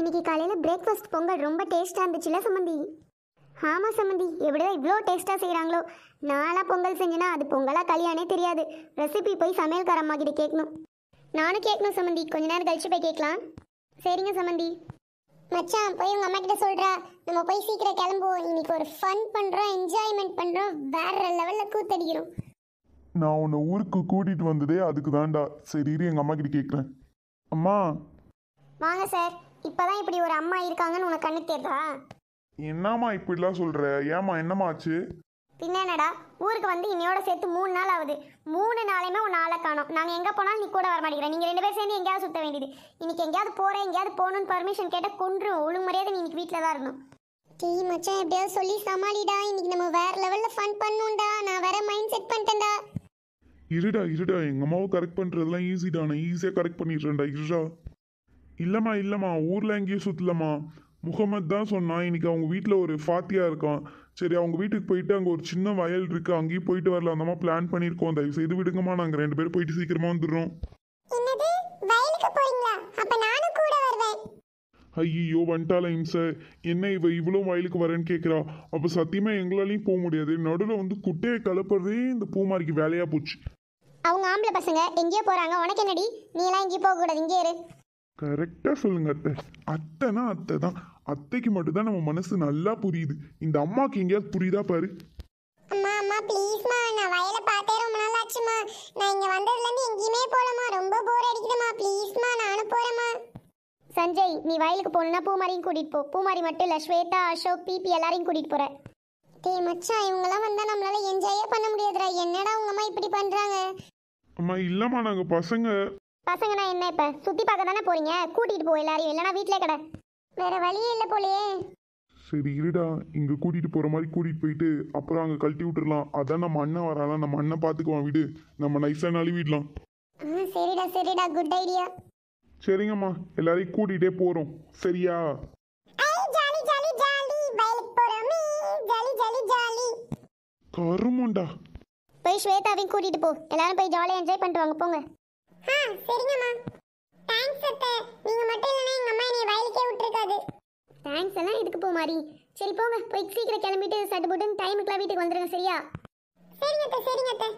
இன்னைக்கு காலையில் பிரேக்ஃபாஸ்ட் பொங்கல் ரொம்ப டேஸ்ட்டாக இருந்துச்சுல சம்மந்தி ஆமாம் சம்மந்தி எப்படிதான் இவ்வளோ டேஸ்ட்டாக செய்கிறாங்களோ நாளாக பொங்கல் செஞ்சேன்னா அது பொங்கலாக கல்யாணே தெரியாது ரெசிபி போய் சமையல்காரம்மா கிட்ட கேட்கணும் நானும் கேட்கணும் சம்மந்தி கொஞ்ச நேரம் கழிச்சு போய் கேட்கலாம் சரிங்க சம்மந்தி மச்சான் போய் உங்கள் அம்மா கிட்ட சொல்கிறா நம்ம போய் சீக்கிரம் கிளம்புவோம் இன்னைக்கு ஒரு ஃபன் பண்ணுறோம் என்ஜாய்மெண்ட் பண்ணுறோம் வேற லெவலில் கூத்தடிக்கிறோம் நான் உன்னை ஊருக்கு கூட்டிகிட்டு வந்ததே அதுக்கு தான்டா சரி இரு எங்கள் அம்மா கிட்ட கேட்குறேன் அம்மா வாங்க சார் இப்பதான் இப்படி ஒரு அம்மா இருக்காங்கன்னு உனக்கு கண்ணு தெரியுதா என்னம்மா இப்படிலாம் சொல்ற ஏமா என்னம்மா ஆச்சு என்னடா ஊருக்கு வந்து இன்னையோட சேர்த்து மூணு நாள் ஆகுது மூணு நாளையுமே உன் ஆளை காணும் நாங்கள் எங்கே போனாலும் நீ கூட வர மாட்டேங்கிறேன் நீங்கள் ரெண்டு பேரும் சேர்ந்து எங்கேயாவது சுற்ற வேண்டியது இன்னைக்கு எங்கேயாவது போகிறேன் எங்கேயாவது போகணும்னு பர்மிஷன் கேட்டால் ஒழுங்கு மரியாதை நீ இன்னைக்கு வீட்டில் தான் இருக்கணும் டீ மச்சான் எப்படியாவது சொல்லி சமாளிடா இன்னைக்கு நம்ம வேற லெவலில் ஃபன் பண்ணுண்டா நான் வேற மைண்ட் செட் பண்ணிட்டேன்டா இருடா இருடா எங்கள் அம்மாவை கரெக்ட் பண்ணுறதுலாம் ஈஸிடா நான் ஈஸியாக கரெக்ட் பண்ணிடுறேன்டா இருடா இல்லைம்மா இல்லைம்மா ஊரில் எங்கேயும் சுற்றலம்மா முகமது தான் சொன்னான் இன்னைக்கு அவங்க வீட்டில் ஒரு ஃபாத்தியாக இருக்கான் சரி அவங்க வீட்டுக்கு போயிட்டு அங்கே ஒரு சின்ன வயல் இருக்கு அங்கேயும் போயிட்டு வரலாம் அந்தமா பிளான் பண்ணியிருக்கோம் தயவு செய்து விடுங்கம்மா நாங்கள் ரெண்டு பேரும் போயிட்டு சீக்கிரமாக வந்துடுறோம் ஐயோ வந்துட்டால சார் என்ன இவ இவ்வளோ வயலுக்கு வரேன்னு கேட்குறா அப்போ சத்தியமாக எங்களாலையும் போக முடியாது நடுவில் வந்து குட்டையை கலப்புறதே இந்த பூமாரிக்கு வேலையாக போச்சு அவங்க ஆம்பளை பசங்க எங்கேயோ போகிறாங்க உனக்கு என்னடி எல்லாம் எங்கேயும் போகக்கூடாது இங்கே இரு கரெக்டாக சொல்லுங்க அத்தை அத்தைனா அத்தை தான் அத்தைக்கு மட்டும்தான் நம்ம மனசு நல்லா புரியுது இந்த அம்மாவுக்கு எங்கேயாவது புரியுதா பாரு அம்மா அம்மா ப்ளீஸ்மா நான் வயலை நான் இங்கே வந்ததுலேருந்து ரொம்ப ப்ளீஸ்மா நானும் போகிறேம்மா சஞ்சய் நீ வயலுக்கு போனா பூமாரியும் கூட்டிகிட்டு போ பூமாரி மட்டும் இல்லை ஸ்வேதா அசோக் பிபி எல்லாரையும் கூட்டிகிட்டு போகிறேன் டேய் மச்சான் இவங்கெல்லாம் வந்தால் நம்மளால என்ஜாயே பண்ண முடியாதுடா என்னடா அம்மா இப்படி பண்ணுறாங்க அம்மா இல்லைம்மா நாங்கள் பசங்க பசங்கனா என்ன இப்போ சுற்றி பார்க்க தானே போறீங்க கூட்டிகிட்டு போ எல்லாரையும் இல்லைனா வீட்லயே கட வேற வழியே இல்லை போலயே சரி இருடா இங்கே கூட்டிகிட்டு போகிற மாதிரி கூட்டிகிட்டு போயிட்டு அப்புறம் அங்கே கழட்டி விட்டுறலாம் அதான் நம்ம அண்ணன் வரானா நம்ம அண்ணன் பார்த்துக்குவான் வீடு நம்ம நாளி நழுவிடலாம் சரிடா சரிடா குட் ஐடியா சரிங்கம்மா எல்லாரையும் கூட்டிகிட்டே போகிறோம் சரியா கருமண்டா போய் ஸ்வேதாவையும் கூட்டிட்டு போ எல்லாரும் போய் ஜாலியாக என்ஜாய் பண்ணிட்டு வாங்க போங்க ஆ சரிங்கம்மா தேங்க்ஸ் அத்தை நீங்க மட்டும் இல்லைன்னா எங்க அம்மா என்னைய வயலுக்கே விட்டுருக்காது தேங்க்ஸ் எல்லாம் இதுக்கு போ மாதிரி சரி போங்க போய் சீக்கிரம் கிளம்பிட்டு சட்டு போட்டுன்னு டைமுக்குலாம் வீட்டுக்கு வந்துடுங்க சரியா சரிங்க அத்தை சரிங்க அத்தை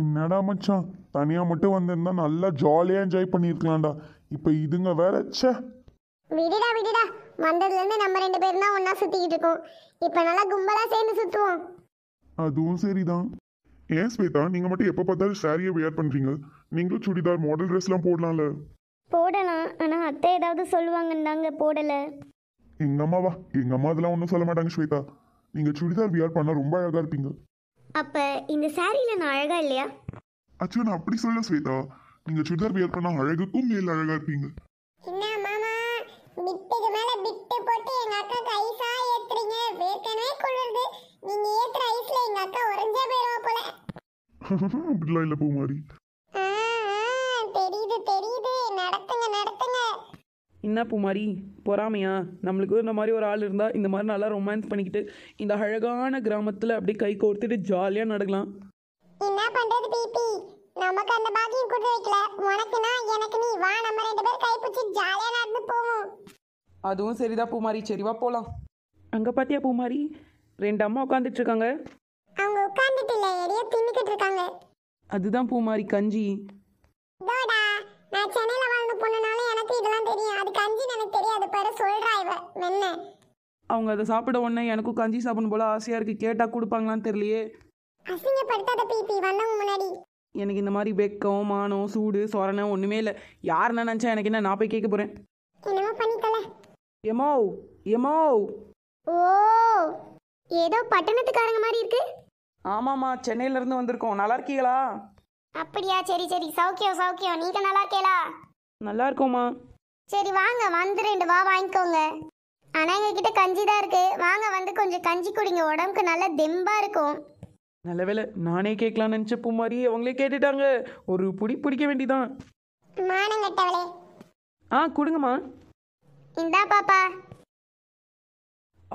என்னடா மச்சான் தனியாக மட்டும் வந்திருந்தா நல்லா ஜாலியாக என்ஜாய் பண்ணியிருக்கலாம்டா இப்போ இதுங்க வேற ச்சே விடுடா விடுடா வந்ததுல இருந்து நம்ம ரெண்டு பேரும் தான் ஒண்ணா சுத்திக்கிட்டு இருக்கோம் இப்ப நல்லா கும்பலா சேர்ந்து சுத்துவோம் அதுவும் சரிதான் ஏன் ஸ்வேதா நீங்க மட்டும் எப்போ பார்த்தாலும் சாரியை வியர் பண்றீங்க நீங்களும் சுடிதார் மாடல் ட்ரெஸ்லாம் போடலாம்ல போடலாம் ஆனா அத்தை ஏதாவது சொல்லுவாங்கன்னு தாங்க போடலை எங்கள் அம்மாவா எங்க அம்மா அதெல்லாம் ஒன்றும் சொல்ல மாட்டாங்க ஸ்வேதா நீங்க சுடிதார் வியர் பண்ண ரொம்ப அழகா இருப்பீங்க அப்ப இந்த சாரியில நான் அழகா இல்லையா அச்சோ நான் அப்படி சொல்ல ஸ்வேதா நீங்க சுடிதார் வியர் பண்ண அழகுக்கும் மேல் அழகா இருப்பீங்க என்ன மாமா பிட்டுக்கு மேல பிட்டு போட்டு எங்க அக்கா கைசா ஏத்துறீங்க வேர்க்கனவே குளிருது நீங்க ஏத்துற ஐஸ்ல எங்க அக்கா உறைஞ்சே அப்படிலாம் இல்லை பூமாரி தெரியுது தெரியுது நடத்துங்க நடத்துங்க என்ன பூமாரி பொறாமையா நம்மளுக்கு இந்த மாதிரி ஒரு ஆள் இருந்தால் இந்த மாதிரி நல்லா ரொமான்ஸ் பண்ணிக்கிட்டு இந்த அழகான கிராமத்தில் அப்படியே கை கோர்த்துட்டு ஜாலியாக நடக்கலாம் என்ன பண்றது பிபி நமக்கு அந்த பாக்கியம் கூட வைக்கல உனக்குனா எனக்கு நீ வா நம்ம ரெண்டு பேரும் கைப்பிடிச்சு ஜாலியா நடந்து போவோம் அதுவும் சரிதான் பூமாரி சரிவா போகலாம் அங்கே பார்த்தியா பூமாரி ரெண்டு அம்மா உட்காந்துட்டு இருக்காங்க தின்னுட்டு இல்ல எதையோ தின்னுக்கிட்டு இருக்காங்க அதுதான் பூமாரி கஞ்சி இதோடா நான் சென்னையில வாழ்ந்த பொண்ணுனால எனக்கு இதெல்லாம் தெரியும் அது கஞ்சி எனக்கு தெரியாது பாரு சொல்றா இவ மென்ன அவங்க அதை சாப்பிட உடனே எனக்கும் கஞ்சி சாப்பிடணும் போல ஆசையா இருக்கு கேட்டா கொடுப்பாங்களான்னு தெரியலையே அசிங்கப்படுத்தாத பிபி வந்தவங்க முன்னாடி எனக்கு இந்த மாதிரி வெக்கம் மானம் சூடு சொரணம் ஒன்றுமே இல்லை யார் நான் நினச்சா எனக்கு என்ன நான் போய் கேட்க போகிறேன் என்னமோ பண்ணிக்கல எமோ எமோ ஓ ஏதோ பட்டணத்துக்காரங்க மாதிரி இருக்குது ஆமாம்மா சென்னையிலேருந்து வந்திருக்கோம் நல்லா இருக்கீங்களா அப்படியா சரி சரி சௌக்கியம் சௌக்கியம் நீங்க நல்லா இருக்கீங்களா நல்லா இருக்கோமா சரி வாங்க வந்து ரெண்டு வா வாங்கிக்கோங்க ஆனா எங்ககிட்ட கஞ்சி தான் இருக்கு வாங்க வந்து கொஞ்சம் கஞ்சி குடிங்க உடம்புக்கு நல்ல தெம்பா இருக்கும் நல்லவேளை நானே கேட்கலாம் நினச்ச பூ மாதிரி அவங்களே கேட்டுட்டாங்க ஒரு புடி பிடிக்க வேண்டிதான் மானங்கட்டவளே ஆ கொடுங்கம்மா இந்தா பாப்பா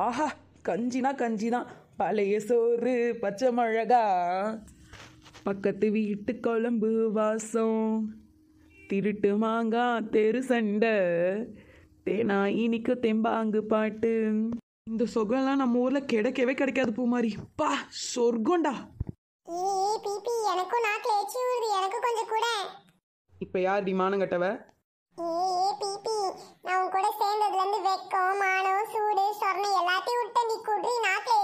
ஆஹா கஞ்சினா கஞ்சி தான் பழைய சோறு பச்சை மிளகா பக்கத்து வீட்டு குழம்பு வாசம் திருட்டு மாங்கா தெரு சண்டை தேனா இனிக்கு தெம்பாங்கு பாட்டு இந்த சொகம்லாம் நம்ம ஊர்ல கிடைக்கவே கிடைக்காது பூ மாதிரி பா சொர்க்கம்டா எனக்கும் நாக்கில் எச்சி ஊறுது எனக்கு கொஞ்சம் கூட இப்போ யார் விமானம் கட்டவ நான் கூட சேர்ந்ததுல இருந்து வெக்கம் மானம் சூடு சொரணை எல்லாத்தையும் விட்டு நீ குடி நாக்கில்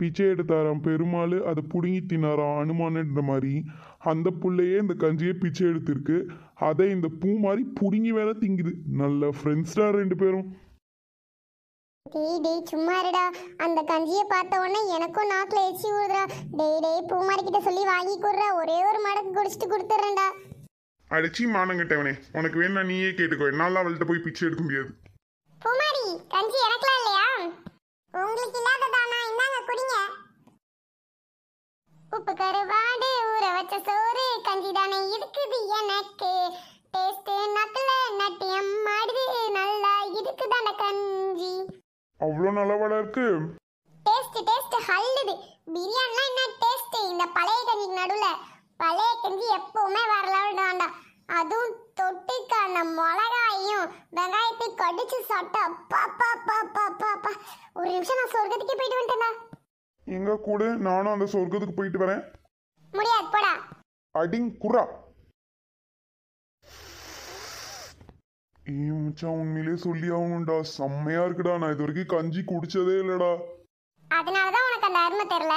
பிச்சை எடுத்தாராம் பெருமாள் அதை புடுங்கி தின்னாராம் அனுமானன்ற மாதிரி அந்த புள்ளையே இந்த கஞ்சியை பிச்சை எடுத்திருக்கு அதை இந்த பூ மாதிரி பிடுங்கி வேற திங்குது நல்ல ஃப்ரெண்ட்ஸ்டா ரெண்டு பேரும் டேய் டேய் சும்மா இருடா அந்த கஞ்சியை பார்த்த உடனே எனக்கும் நாக்கில் எச்சி ஊறுதுடா டேய் டேய் பூமாரிக்கிட்ட சொல்லி வாங்கி கொடுறா ஒரே ஒரு மடக்கு குடிச்சிட்டு கொடுத்துட்றேன்டா அடிச்சி மானங்கிட்டவனே உனக்கு வேணா நீயே கேட்டுக்கோ என்னால அவள்கிட்ட போய் பிச்சை எடுக்க முடியாது பூமாரி கஞ்சி எனக்கலாம் இல்லையா உங்களுக்கு இல்லாததானா குடிங்க உப்பு கருவாடு ஊற வச்ச சோறு கஞ்சி தானே இருக்குது எனக்கு டேஸ்ட் நக்கல நட்டியம் மாடுது நல்லா இருக்குதான கஞ்சி அவ்வளோ நல்லா இருக்கு டேஸ்ட் டேஸ்ட் ஹல்லுது பிரியாணிலாம் என்ன டேஸ்ட் இந்த பழைய கஞ்சிக்கு நடுவுல பழைய கஞ்சி எப்பவுமே வரலாடு வேண்டாம் அதுவும் தொட்டுக்க அந்த மிளகாயும் வெங்காயத்தை கடிச்சு சாப்பிட்டா பா பா பாப்பா ஒரு நிமிஷம் நான் சொர்க்கத்துக்கே போயிட்டு வந்துட்டேன் எங்க கூட நானும் அந்த சொர்க்கத்துக்கு போயிட்டு வரேன் முடியாது போடா அடிங் குரா ஏ மச்சான் உண்மையிலே சொல்லி ஆகணும்டா செம்மையா இருக்குடா நான் இது வரைக்கும் கஞ்சி குடிச்சதே இல்லடா அதனால தான் உனக்கு அந்த அருமை தெரியல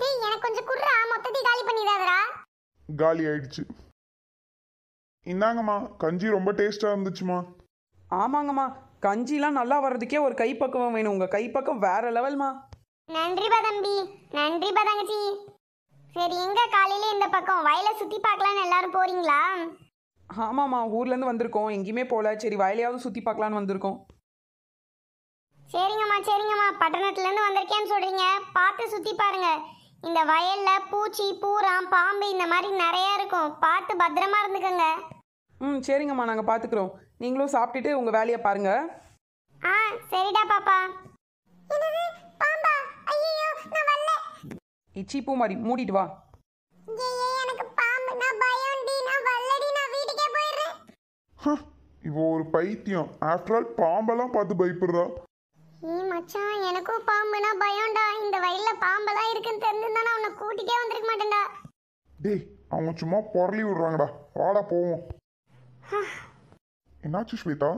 டேய் எனக்கு கொஞ்சம் குர்ரா மொத்தத்தை காலி பண்ணிடாதடா காலி ஆயிடுச்சு இந்தாங்கம்மா கஞ்சி ரொம்ப டேஸ்டா இருந்துச்சுமா ஆமாங்கம்மா கஞ்சிலாம் நல்லா வர்றதுக்கே ஒரு கைப்பக்குவம் வேணும் உங்கள் கைப்பக்கம் வேற லெவல்மா நன்றிப்பா தம்பி நன்றி தங்கச்சி சரி எங்க காலையில இந்த பக்கம் வயலை சுத்தி பார்க்கலான்னு எல்லாரும் போறீங்களா ஊர்ல ஊர்லேருந்து வந்திருக்கோம் எங்கேயுமே போகல சரி வயலையாவது சுற்றி பார்க்கலான்னு வந்திருக்கோம் சரிங்கம்மா சரிங்கம்மா பட்டணத்துலேருந்து வந்திருக்கேன்னு சொல்கிறீங்க பார்த்து சுற்றி பாருங்க இந்த வயலில் பூச்சி பூரா பாம்பு இந்த மாதிரி நிறையா இருக்கும் பார்த்து பத்திரமா இருந்துக்கோங்க ம் சரிங்கம்மா நாங்கள் பார்த்துக்குறோம் நீங்களும் சாப்பிட்டுட்டு உங்கள் வேலையை பாருங்க ஆ சரிடா பாப்பா என்னது பாம்பா ஐயோ நான் வரல இச்சி பூமாரி மூடிட்டு வா ஐயையே, எனக்கு பாம்பு நான் பயம்டி நான் வரலடி நான் வீட்டுக்கே போயிடுறேன் இவ ஒரு பைத்தியம் ஆஃப்டர் ஆல் பாம்பெல்லாம் பார்த்து பயப்படுறா ஏ மச்சான் எனக்கும் பாம்புனா பயம்டா இந்த வயல்ல பாம்பெல்லாம் இருக்குன்னு தெரிஞ்சிருந்தா நான் உன்னை கூட்டிட்டே வந்திருக்க மாட்டேன்டா டேய் அவங்க சும்மா புரளி விடுறாங்கடா வாடா போவோம் என்னாச்சு ஸ்வேதா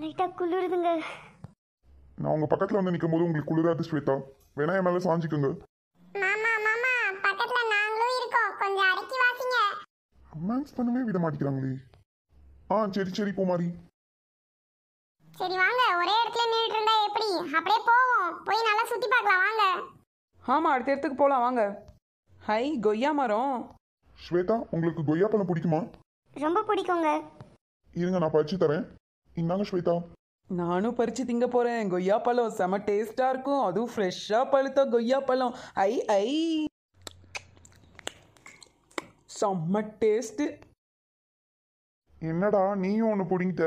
லைட்டாக குளிருதுங்க நான் உங்கள் பக்கத்தில் வந்து நிற்கும் போது உங்களுக்கு குளிராது ஸ்வேதா வேணா என் மேலே சாஞ்சிக்குங்க மாமா மாமா பக்கத்துல நாங்களும் இருக்கோம் கொஞ்சம் அடக்கி வாசிங்க ரொமான்ஸ் பண்ணவே விட மாட்டேங்கிறாங்களே ஆ சரி சரி குமாரி சரி வாங்க ஒரே இடத்துல நின்னுட்டு இருந்தா எப்படி அப்படியே போவோம் போய் நல்லா சுத்தி பார்க்கலாம் வாங்க ஆமாம் அடுத்த இடத்துக்கு போகலாம் வாங்க ஹை கொய்யா மரம் ஸ்வேதா உங்களுக்கு கொய்யா பழம் பிடிக்குமா ரொம்ப பிடிக்குங்க இருங்க நான் பறிச்சு தரேன் இந்தாங்க ஸ்வேதா நானும் பறித்து திங்க போகிறேன் கொய்யா பழம் செம டேஸ்ட்டாக இருக்கும் அதுவும் ஃப்ரெஷ்ஷாக பழுத்த கொய்யா பழம் ஐ ஐ செம்ம டேஸ்ட்டு என்னடா நீயும் ஒன்று பிடிங்கிட்ட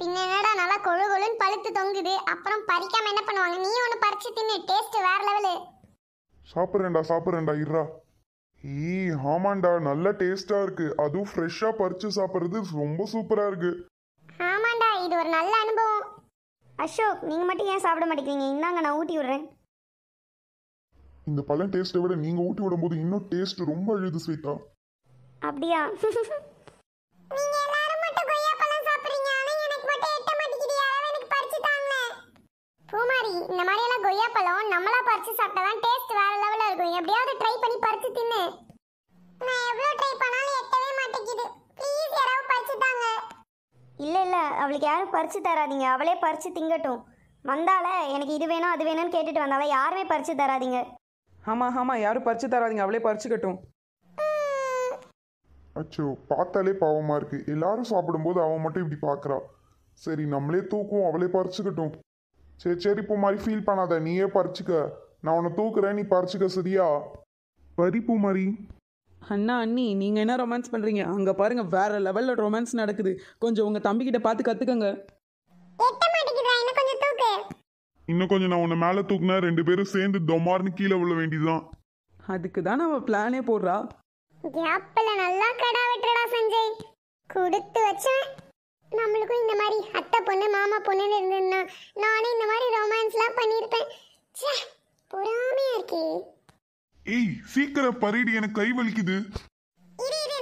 பின்ன என்னடா நல்லா கொழு கொழுன்னு பழுத்து தொங்குது அப்புறம் பறிக்காம என்ன பண்ணுவாங்க நீ ஒன்று பறிச்சு தின்னு டேஸ்ட் வேற லெவலு சாப்பிட்றேன்டா சாப்பிட்றேன்டா இருடா ஈ ஆமாண்டா நல்ல டேஸ்டா இருக்கு அதுவும் ஃப்ரெஷ்ஷா பறிச்சு சாப்பிடுறது ரொம்ப சூப்பரா இருக்கு ஆமாண்டா இது ஒரு நல்ல அனுபவம் அசோக் நீங்க மட்டும் ஏன் சாப்பிட மாட்டேங்கிறீங்க இந்தாங்க நான் ஊட்டி விடுறேன் இந்த பழம் டேஸ்ட்டை விட நீங்க ஊட்டி விடும்போது இன்னும் டேஸ்ட் ரொம்ப அழுது ஸ்வீட்டா அப்படியா பூமாரி இந்த மாதிரி எல்லாம் பழம் நம்மளா பறிச்சு சாப்பிட்டா தான் டேஸ்ட் இருக்கும் எப்படியாவது ட்ரை பண்ணி பறிச்சு தின்னு நான் எவ்வளவு ட்ரை பண்ணாலும் எட்டவே மாட்டேங்குது ப்ளீஸ் யாராவது பறிச்சு தாங்க இல்லை இல்லை அவளுக்கு யாரும் பறிச்சு தராதீங்க அவளே பறிச்சு திங்கட்டும் வந்தால எனக்கு இது வேணும் அது வேணும்னு கேட்டுட்டு வந்தால யாருமே பறிச்சு தராதீங்க ஆமாம் ஆமா யாரும் பறிச்சு தராதீங்க அவளே பறிச்சுக்கட்டும் அச்சோ பார்த்தாலே பாவமாக இருக்கு எல்லாரும் சாப்பிடும்போது அவன் மட்டும் இப்படி பார்க்குறா சரி நம்மளே தூக்கும் அவளே பறிச்சுக்கட்டும் சரி சரி இப்போ மாதிரி ஃபீல் பண்ணாத நீயே பறிச்சுக்க நான் உன்னை தூக்குறேன் நீ பறிச்சுக்க சரியா பறிப்பு மாதிரி அண்ணா அண்ணி நீங்கள் என்ன ரொமான்ஸ் பண்ணுறீங்க அங்கே பாருங்கள் வேறு லெவலில் ரொமான்ஸ் நடக்குது கொஞ்சம் உங்கள் தம்பிக்கிட்ட பார்த்து கற்றுக்கங்க இன்னும் கொஞ்சம் நான் உன்னை மேலே தூக்குனா ரெண்டு பேரும் சேர்ந்து தொமார்னு கீழே விழ வேண்டியதுதான் அதுக்கு தான் நம்ம பிளானே போடுறா கேப்பில் நல்லா கடா வெட்டுறடா சஞ்சய் கொடுத்து வச்சேன் நம்மளுக்கும் இந்த மாதிரி அத்தை பொண்ணு மாமா பொண்ணுன்னு இருந்ததுன்னா நானே இந்த மாதிரி ரொமான்ஸ்லாம் பண்ணியிருப்பேன் சே பொறாமையா இருக்கே ஏய் சீக்கிரம் பரேடு எனக்கு கை வலிக்குது இரு இரு